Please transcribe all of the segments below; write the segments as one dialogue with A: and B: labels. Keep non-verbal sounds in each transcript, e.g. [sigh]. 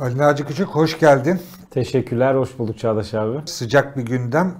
A: Ali Naci Küçük hoş geldin. Teşekkürler, hoş bulduk Çağdaş abi. Sıcak bir gündem.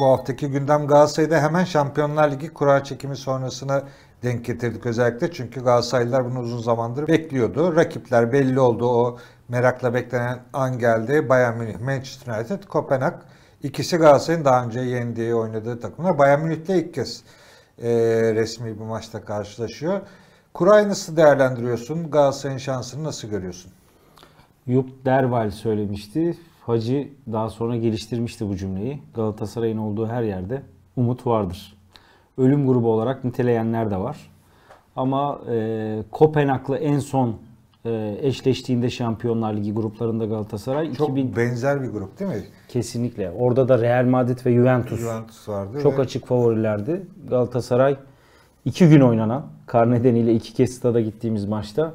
A: Bu haftaki gündem Galatasaray'da hemen Şampiyonlar Ligi kura çekimi sonrasına denk getirdik özellikle. Çünkü Galatasaraylılar bunu uzun zamandır bekliyordu. Rakipler belli oldu. O merakla beklenen an geldi. Bayern Münih, Manchester United, Kopenhag. İkisi Galatasaray'ın daha önce yendiği, oynadığı takımlar. Bayern Münih'le ilk kez e, resmi bir maçta karşılaşıyor. Kurayı nasıl değerlendiriyorsun? Galatasaray'ın şansını nasıl görüyorsun?
B: Yup Derval söylemişti. Hacı daha sonra geliştirmişti bu cümleyi. Galatasaray'ın olduğu her yerde umut vardır. Ölüm grubu olarak niteleyenler de var. Ama e, Kopenhag'la en son e, eşleştiğinde Şampiyonlar Ligi gruplarında Galatasaray çok 2000... benzer bir grup değil mi? Kesinlikle. Orada da Real Madrid ve Juventus, Juventus vardı. Çok ve... açık favorilerdi. Galatasaray iki gün oynanan Karneden'iyle iki kez stada gittiğimiz maçta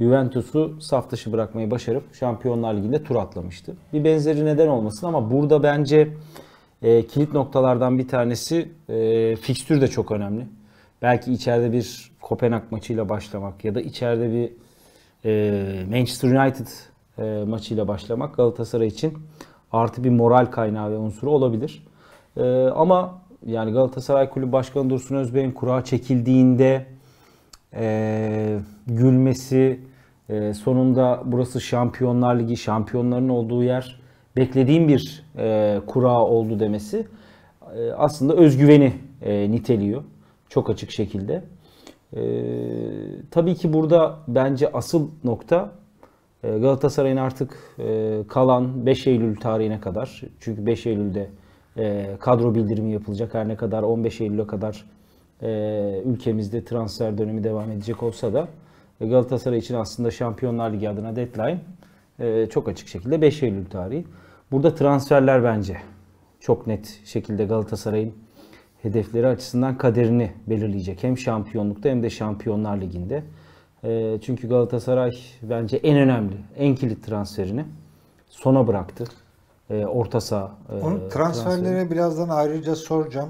B: Juventus'u saf dışı bırakmayı başarıp Şampiyonlar Ligi'nde tur atlamıştı. Bir benzeri neden olmasın ama burada bence e, kilit noktalardan bir tanesi e, fikstür de çok önemli. Belki içeride bir Kopenhag maçıyla başlamak ya da içeride bir e, Manchester United e, maçıyla başlamak Galatasaray için artı bir moral kaynağı ve unsuru olabilir. E, ama yani Galatasaray Kulübü Başkanı Dursun Özbey'in kura çekildiğinde e, gülmesi, e, sonunda burası Şampiyonlar Ligi, şampiyonların olduğu yer. Beklediğim bir e, kura oldu demesi e, aslında özgüveni e, niteliyor çok açık şekilde. E, tabii ki burada bence asıl nokta e, Galatasaray'ın artık e, kalan 5 Eylül tarihine kadar çünkü 5 Eylül'de e, kadro bildirimi yapılacak her ne kadar 15 Eylül'e kadar e, ülkemizde transfer dönemi devam edecek olsa da Galatasaray için aslında Şampiyonlar Ligi adına deadline e, çok açık şekilde 5 Eylül tarihi. Burada transferler bence çok net şekilde Galatasaray'ın hedefleri açısından kaderini belirleyecek. Hem şampiyonlukta hem de Şampiyonlar Ligi'nde. E, çünkü Galatasaray bence en önemli, en kilit transferini sona bıraktı. E, orta saha. Onun transferlerine transferi.
A: birazdan ayrıca soracağım.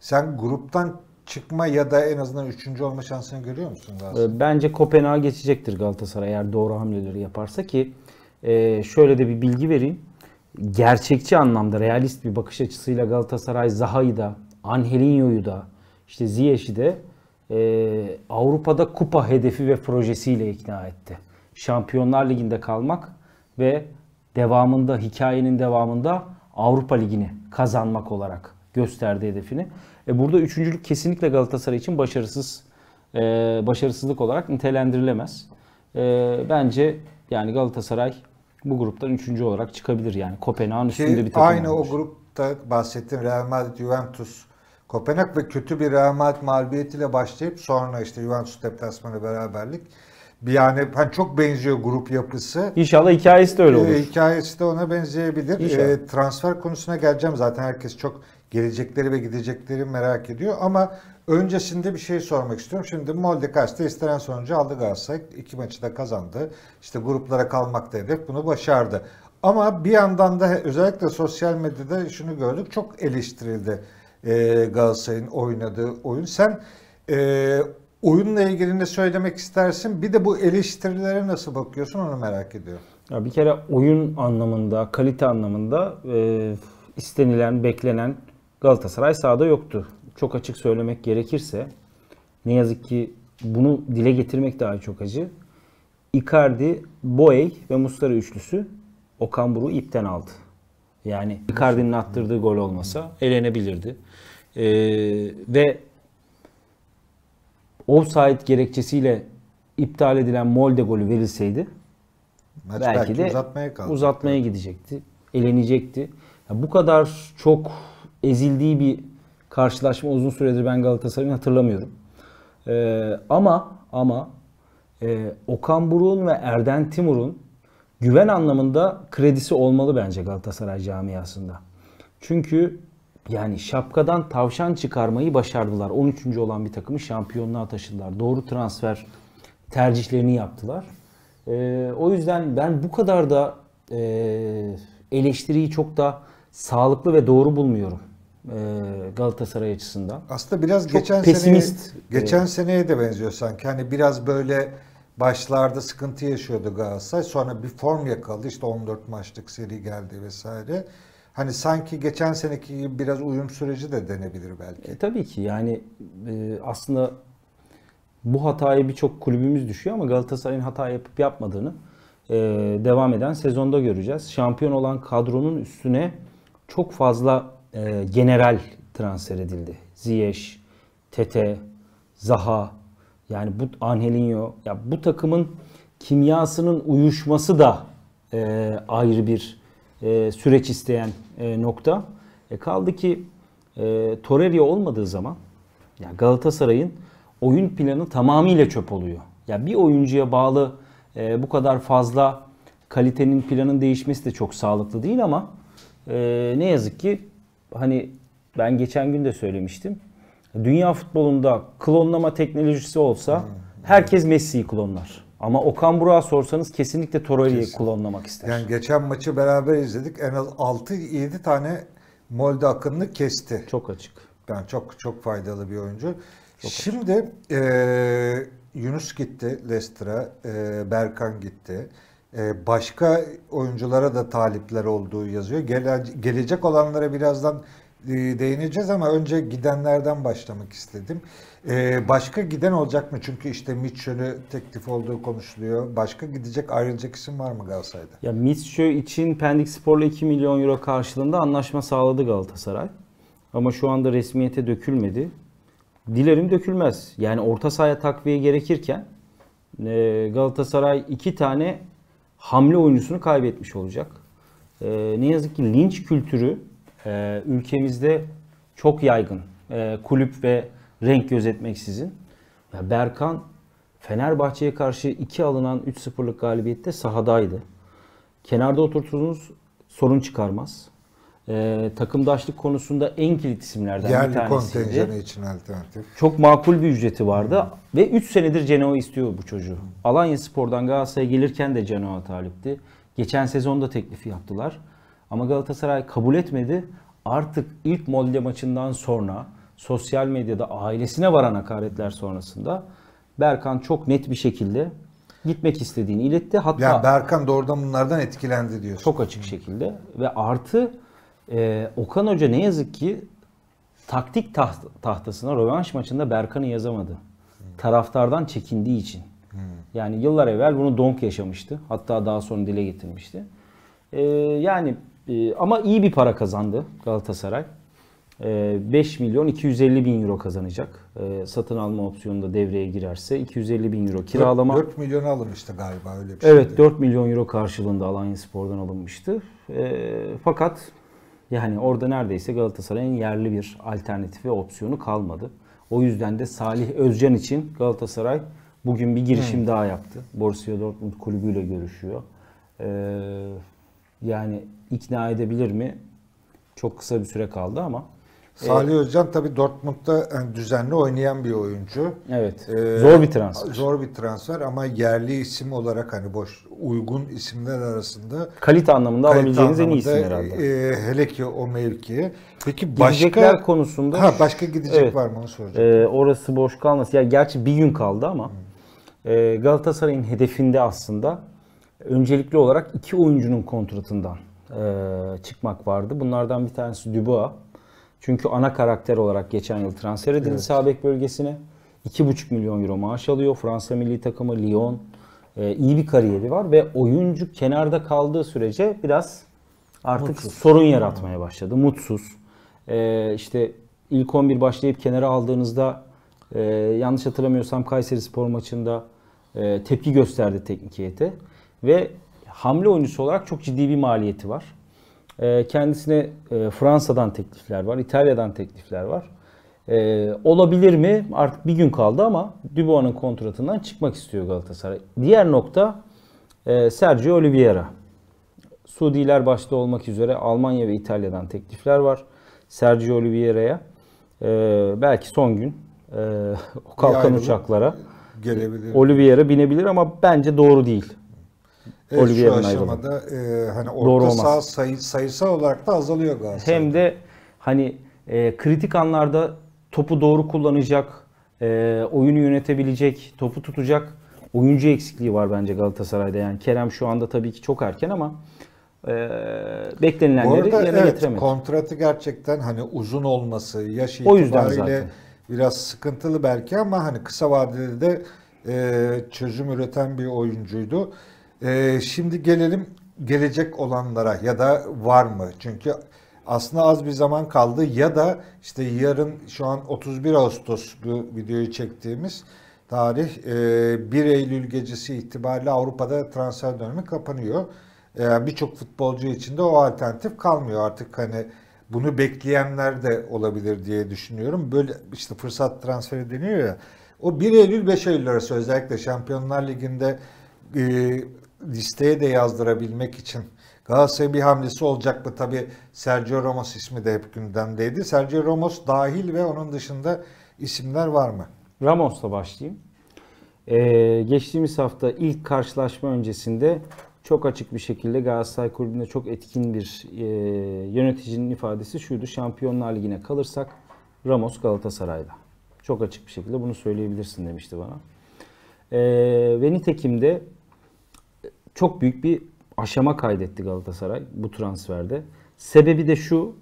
A: sen gruptan çıkma ya da en azından üçüncü olma şansını görüyor musun ee, Galatasaray?
B: Bence Kopenhag geçecektir Galatasaray eğer doğru hamleleri yaparsa ki e, şöyle de bir bilgi vereyim. Gerçekçi anlamda realist bir bakış açısıyla Galatasaray Zaha'yı da, Angelinho'yu da, işte Ziyech'i de e, Avrupa'da kupa hedefi ve projesiyle ikna etti. Şampiyonlar Ligi'nde kalmak ve devamında hikayenin devamında Avrupa Ligi'ni kazanmak olarak gösterdi hedefini. E, burada üçüncülük kesinlikle Galatasaray için başarısız e, başarısızlık olarak nitelendirilemez. E, bence yani Galatasaray bu gruptan üçüncü olarak çıkabilir yani Kopenhag'ın üstünde bir takım Aynı
A: olmuş. o grupta bahsettiğim Real Madrid, Juventus, Kopenhag ve kötü bir Real Madrid mağlubiyetiyle başlayıp sonra işte Juventus deplasmanı beraberlik. Bir yani hani çok benziyor grup yapısı. İnşallah hikayesi de öyle ee, olur. hikayesi de ona benzeyebilir. Ee, transfer konusuna geleceğim zaten herkes çok gelecekleri ve gidecekleri merak ediyor. Ama öncesinde bir şey sormak istiyorum. Şimdi Molde karşıda istenen sonucu aldı Galatasaray. iki maçı da kazandı. İşte gruplara kalmakta hedef bunu başardı. Ama bir yandan da özellikle sosyal medyada şunu gördük. Çok eleştirildi e, Galatasaray'ın oynadığı oyun. Sen e, oyunla ilgili ne söylemek istersin? Bir de bu
B: eleştirilere nasıl bakıyorsun onu merak ediyorum. Ya bir kere oyun anlamında, kalite anlamında e, istenilen, beklenen Galatasaray sahada yoktu. Çok açık söylemek gerekirse ne yazık ki bunu dile getirmek daha çok acı. Icardi, Boey ve Mustara üçlüsü Okan Buruk'u ipten aldı. Yani Icardi'nin attırdığı gol olmasa elenebilirdi. Ee, ve offside gerekçesiyle iptal edilen Molde golü verilseydi Maç belki, belki de uzatmaya, uzatmaya gidecekti. Elenecekti. Ya bu kadar çok ezildiği bir karşılaşma uzun süredir ben Galatasaray'ın hatırlamıyorum. Ee, ama ama e, Okan Buruk'un ve Erden Timur'un güven anlamında kredisi olmalı bence Galatasaray camiasında. Çünkü yani şapkadan tavşan çıkarmayı başardılar. 13. olan bir takımı şampiyonluğa taşıdılar. Doğru transfer tercihlerini yaptılar. Ee, o yüzden ben bu kadar da e, eleştiriyi çok da sağlıklı ve doğru bulmuyorum. Ee, Galatasaray açısından. Aslında biraz Çok geçen pesimist. Seneye, geçen e,
A: seneye de benziyor sanki. Hani biraz böyle başlarda sıkıntı yaşıyordu Galatasaray. Sonra bir form yakaladı. İşte 14 maçlık seri geldi vesaire. Hani sanki geçen
B: seneki gibi biraz uyum süreci de denebilir belki. E, tabii ki yani e, aslında bu hatayı birçok kulübümüz düşüyor ama Galatasaray'ın hata yapıp yapmadığını e, devam eden sezonda göreceğiz. Şampiyon olan kadronun üstüne çok fazla e, general transfer edildi. Ziyech, Tete, Zaha yani bu Angelinho ya bu takımın kimyasının uyuşması da e, ayrı bir e, süreç isteyen e, nokta. E, kaldı ki e, Torreira olmadığı zaman ya Galatasaray'ın oyun planı tamamıyla çöp oluyor. Ya bir oyuncuya bağlı e, bu kadar fazla kalitenin planın değişmesi de çok sağlıklı değil ama e, ne yazık ki hani ben geçen gün de söylemiştim. Dünya futbolunda klonlama teknolojisi olsa hmm. herkes Messi'yi klonlar. Ama Okan Burak'a sorsanız kesinlikle Torreira'yı klonlamak ister. Yani geçen maçı beraber izledik. En az 6-7 tane
A: Molde akınını kesti. Çok açık. Yani çok çok faydalı bir oyuncu. Çok Şimdi e, Yunus gitti Leicester'a. E, Berkan gitti. Ee, başka oyunculara da talipler olduğu yazıyor. gelecek olanlara birazdan e, değineceğiz ama önce gidenlerden başlamak istedim. Ee, başka giden olacak mı? Çünkü işte Mitchell'e teklif olduğu konuşuluyor. Başka gidecek ayrılacak isim var mı Galatasaray'da?
B: Ya Mitchell için Pendik Spor'la 2 milyon euro karşılığında anlaşma sağladı Galatasaray. Ama şu anda resmiyete dökülmedi. Dilerim dökülmez. Yani orta sahaya takviye gerekirken e, Galatasaray iki tane hamle oyuncusunu kaybetmiş olacak. E, ne yazık ki linç kültürü e, ülkemizde çok yaygın. E, kulüp ve renk gözetmeksizin. Ya Berkan Fenerbahçe'ye karşı 2 alınan 3-0'lık galibiyette sahadaydı. Kenarda oturtulunuz sorun çıkarmaz e, takımdaşlık konusunda en kilit isimlerden Yerli bir tanesiydi. kontenjanı için alternatif. Çok makul bir ücreti vardı Hı. ve 3 senedir Genoa istiyor bu çocuğu. Hı. Alanya Spor'dan Galatasaray'a gelirken de Genoa talipti. Geçen sezonda teklifi yaptılar ama Galatasaray kabul etmedi. Artık ilk Molde maçından sonra sosyal medyada ailesine varan hakaretler sonrasında Berkan çok net bir şekilde gitmek istediğini iletti. Hatta yani Berkan doğrudan bunlardan etkilendi diyorsun. Çok açık şekilde ve artı ee, Okan Hoca ne yazık ki taktik taht tahtasına rövanş maçında Berkan'ı yazamadı. Hmm. Taraftardan çekindiği için. Hmm. Yani yıllar evvel bunu Donk yaşamıştı. Hatta daha sonra dile getirmişti. Ee, yani e, ama iyi bir para kazandı Galatasaray. 5 ee, milyon 250 bin euro kazanacak. Ee, satın alma opsiyonunda devreye girerse 250 bin euro kiralama. 4,
A: 4 milyon alınmıştı galiba öyle bir şey. Evet
B: 4 milyon euro karşılığında Alanya Spor'dan alınmıştı. Ee, fakat yani orada neredeyse Galatasaray'ın yerli bir alternatifi opsiyonu kalmadı. O yüzden de Salih Özcan için Galatasaray bugün bir girişim hmm. daha yaptı. Borussia Dortmund kulübüyle görüşüyor. Ee, yani ikna edebilir mi? Çok kısa bir süre kaldı ama Salih Özcan tabii Dortmund'da düzenli oynayan bir oyuncu. Evet. Ee, zor bir transfer.
A: Zor bir transfer ama yerli isim olarak hani boş uygun isimler arasında kalite anlamında kalite alabileceğiniz anlamında, en iyi isim herhalde. E, hele ki o mevki. Peki başka konusunda ha başka gidecek evet. var mı onu soracağım.
B: Ee, orası boş kalmasın. Ya gerçi bir gün kaldı ama e, Galatasaray'ın hedefinde aslında öncelikli olarak iki oyuncunun kontratından e, çıkmak vardı. Bunlardan bir tanesi Dubois çünkü ana karakter olarak geçen yıl transfer edildi evet. Sabek bölgesine. 2,5 milyon euro maaş alıyor. Fransa milli takımı Lyon e, iyi bir kariyeri var ve oyuncu kenarda kaldığı sürece biraz artık mutsuz. sorun yaratmaya başladı. Mutsuz. E, işte ilk 11 başlayıp kenara aldığınızda e, yanlış hatırlamıyorsam Kayseri Spor maçında e, tepki gösterdi teknik heyete ve hamle oyuncusu olarak çok ciddi bir maliyeti var. Ee, kendisine e, Fransa'dan teklifler var, İtalya'dan teklifler var. Ee, olabilir mi? Artık bir gün kaldı ama Dubois'un kontratından çıkmak istiyor Galatasaray. Diğer nokta e, Sergio Oliveira. Suudiler başta olmak üzere Almanya ve İtalya'dan teklifler var. Sergio Oliveira'ya e, belki son gün e, kalkan uçaklara gelebilir. Oliveira binebilir ama bence doğru değil. Evet, Olivier şu
A: e, hani orta Doğru olmaz. sayı, sayısal
B: olarak da azalıyor Galatasaray. Hem de hani e, kritik anlarda topu doğru kullanacak, e, oyunu yönetebilecek, topu tutacak oyuncu eksikliği var bence Galatasaray'da. Yani Kerem şu anda tabii ki çok erken ama e, beklenilenleri arada, yerine evet, getiremedi.
A: Kontratı gerçekten hani uzun olması, yaş o itibariyle biraz sıkıntılı belki ama hani kısa vadede de e, çözüm üreten bir oyuncuydu. Ee, şimdi gelelim gelecek olanlara ya da var mı? Çünkü aslında az bir zaman kaldı ya da işte yarın şu an 31 Ağustos bu videoyu çektiğimiz tarih 1 ee, Eylül gecesi itibariyle Avrupa'da transfer dönemi kapanıyor. Ee, birçok futbolcu için de o alternatif kalmıyor artık hani bunu bekleyenler de olabilir diye düşünüyorum. Böyle işte fırsat transferi deniyor ya. O 1 Eylül 5 Eylül arası özellikle Şampiyonlar Ligi'nde ee, listeye de yazdırabilmek için Galatasaray bir hamlesi olacak mı? Tabi Sergio Ramos ismi de hep gündemdeydi. Sergio Ramos dahil ve onun dışında isimler var mı? Ramos'la
B: başlayayım. Ee, geçtiğimiz hafta ilk karşılaşma öncesinde çok açık bir şekilde Galatasaray Kulübü'nde çok etkin bir e, yöneticinin ifadesi şuydu. Şampiyonlar Ligi'ne kalırsak Ramos Galatasaray'da. Çok açık bir şekilde bunu söyleyebilirsin demişti bana. E, ve nitekim de çok büyük bir aşama kaydetti Galatasaray bu transferde. Sebebi de şu.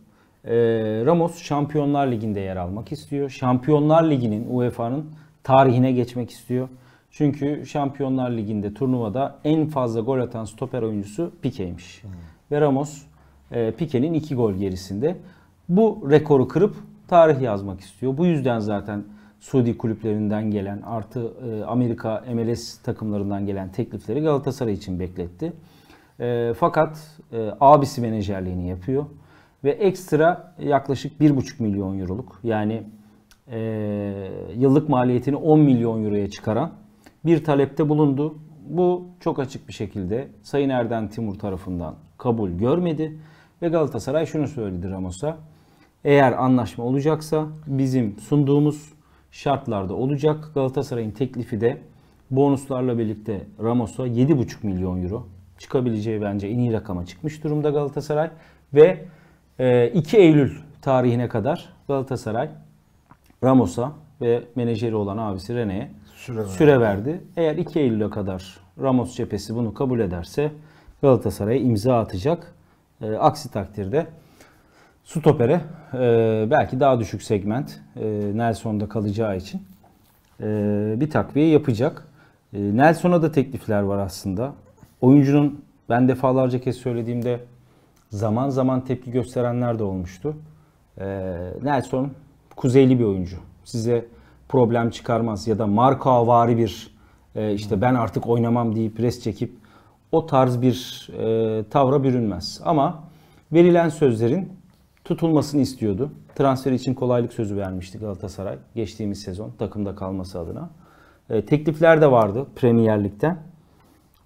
B: E, Ramos Şampiyonlar Ligi'nde yer almak istiyor. Şampiyonlar Ligi'nin UEFA'nın tarihine geçmek istiyor. Çünkü Şampiyonlar Ligi'nde turnuvada en fazla gol atan stoper oyuncusu Pique'ymiş. Hmm. Ve Ramos e, Pique'nin iki gol gerisinde. Bu rekoru kırıp tarih yazmak istiyor. Bu yüzden zaten Suudi kulüplerinden gelen artı e, Amerika MLS takımlarından gelen teklifleri Galatasaray için bekletti. E, fakat e, abisi menajerliğini yapıyor ve ekstra yaklaşık 1,5 milyon euroluk yani e, yıllık maliyetini 10 milyon euroya çıkaran bir talepte bulundu. Bu çok açık bir şekilde Sayın Erden Timur tarafından kabul görmedi ve Galatasaray şunu söyledi Ramos'a. Eğer anlaşma olacaksa bizim sunduğumuz şartlarda olacak. Galatasaray'ın teklifi de bonuslarla birlikte Ramos'a 7,5 milyon euro çıkabileceği bence en iyi rakama çıkmış durumda Galatasaray ve 2 e, Eylül tarihine kadar Galatasaray Ramos'a ve menajeri olan abisi Rene'ye süre, süre verdi. Eğer 2 Eylül'e kadar Ramos cephesi bunu kabul ederse Galatasaray'a imza atacak. E, aksi takdirde stopere e, belki daha düşük segment e, Nelson'da kalacağı için e, bir takviye yapacak. E, Nelson'a da teklifler var aslında. Oyuncunun ben defalarca kez söylediğimde zaman zaman tepki gösterenler de olmuştu. E, Nelson kuzeyli bir oyuncu. Size problem çıkarmaz ya da marka avari bir e, işte ben artık oynamam deyip pres çekip o tarz bir e, tavra bürünmez. Ama verilen sözlerin tutulmasını istiyordu. Transfer için kolaylık sözü vermişti Galatasaray geçtiğimiz sezon takımda kalması adına. E, teklifler de vardı Premier Lig'den.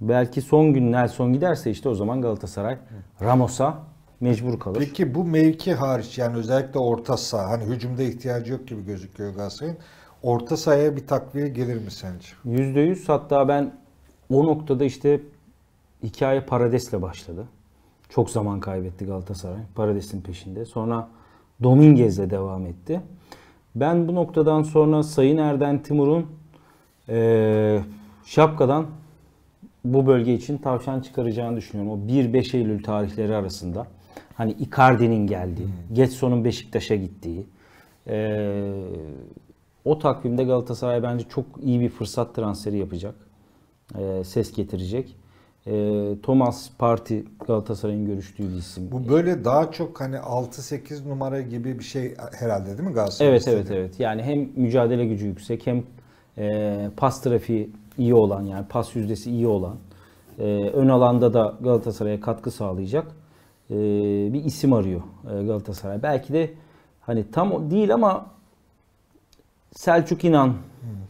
B: Belki son gün Nelson giderse işte o zaman Galatasaray Ramos'a mecbur kalır. Peki bu mevki hariç yani
A: özellikle orta saha hani hücumda ihtiyacı yok gibi gözüküyor Galatasaray'ın. Orta sahaya bir takviye
B: gelir mi sence? %100 hatta ben o noktada işte hikaye Parades'le başladı. Çok zaman kaybetti Galatasaray. Parades'in peşinde. Sonra Dominguez'le devam etti. Ben bu noktadan sonra Sayın Erden Timur'un e, şapkadan bu bölge için tavşan çıkaracağını düşünüyorum. O 1-5 Eylül tarihleri arasında. Hani Icardi'nin geldiği, hmm. Getson'un Beşiktaş'a gittiği. E, o takvimde Galatasaray bence çok iyi bir fırsat transferi yapacak. E, ses getirecek e, Thomas Parti Galatasaray'ın görüştüğü bir isim. Bu böyle daha
A: çok hani 6-8 numara gibi bir şey herhalde değil mi Galatasaray? Evet istediği? evet evet.
B: Yani hem mücadele gücü yüksek hem e, pas trafiği iyi olan yani pas yüzdesi iyi olan e, ön alanda da Galatasaray'a katkı sağlayacak e, bir isim arıyor e, Galatasaray. Belki de hani tam değil ama Selçuk İnan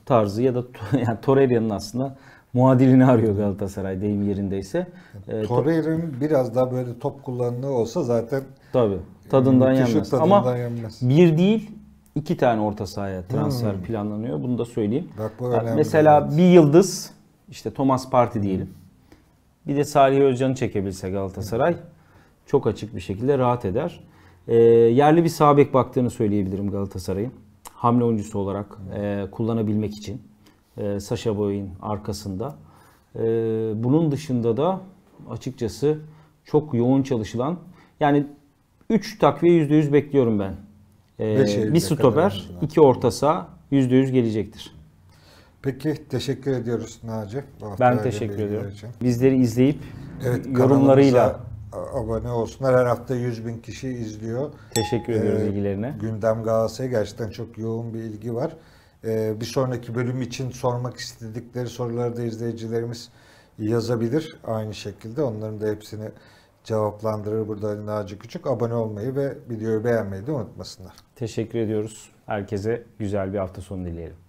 B: tarzı ya da [laughs] yani Torreira'nın aslında muadilini arıyor Galatasaray deyim yerindeyse. E,
A: Torreira'nın biraz daha böyle top kullanımı olsa zaten
B: Tabii tadından yenmez. Tadından Ama yenmez. bir değil iki tane orta sahaya hmm. transfer hmm. planlanıyor. Bunu da söyleyeyim. Bak, bu yani mesela bir yıldız işte Thomas Parti diyelim. Hmm. Bir de Salih Özcan'ı çekebilse Galatasaray hmm. çok açık bir şekilde rahat eder. E, yerli bir sağ bek baktığını söyleyebilirim Galatasaray'ın. Hamle oyuncusu olarak e, kullanabilmek için e, Sasha Boy'un arkasında. E, bunun dışında da açıkçası çok yoğun çalışılan yani 3 takviye %100 bekliyorum ben. E, şey bir stoper, iki orta saha %100 gelecektir.
A: Peki teşekkür ediyoruz Naci. Ben teşekkür ediyorum. Için.
B: Bizleri izleyip evet, yorumlarıyla
A: abone olsunlar. Her hafta 100 bin kişi izliyor. Teşekkür ediyoruz ee, ilgilerine. Gündem Galatasaray'a gerçekten çok yoğun bir ilgi var. Ee, bir sonraki bölüm için sormak istedikleri soruları da izleyicilerimiz yazabilir aynı şekilde. Onların da hepsini cevaplandırır burada Ali Naci Küçük. Abone olmayı ve videoyu beğenmeyi de unutmasınlar.
B: Teşekkür ediyoruz. Herkese güzel bir hafta sonu dileyelim.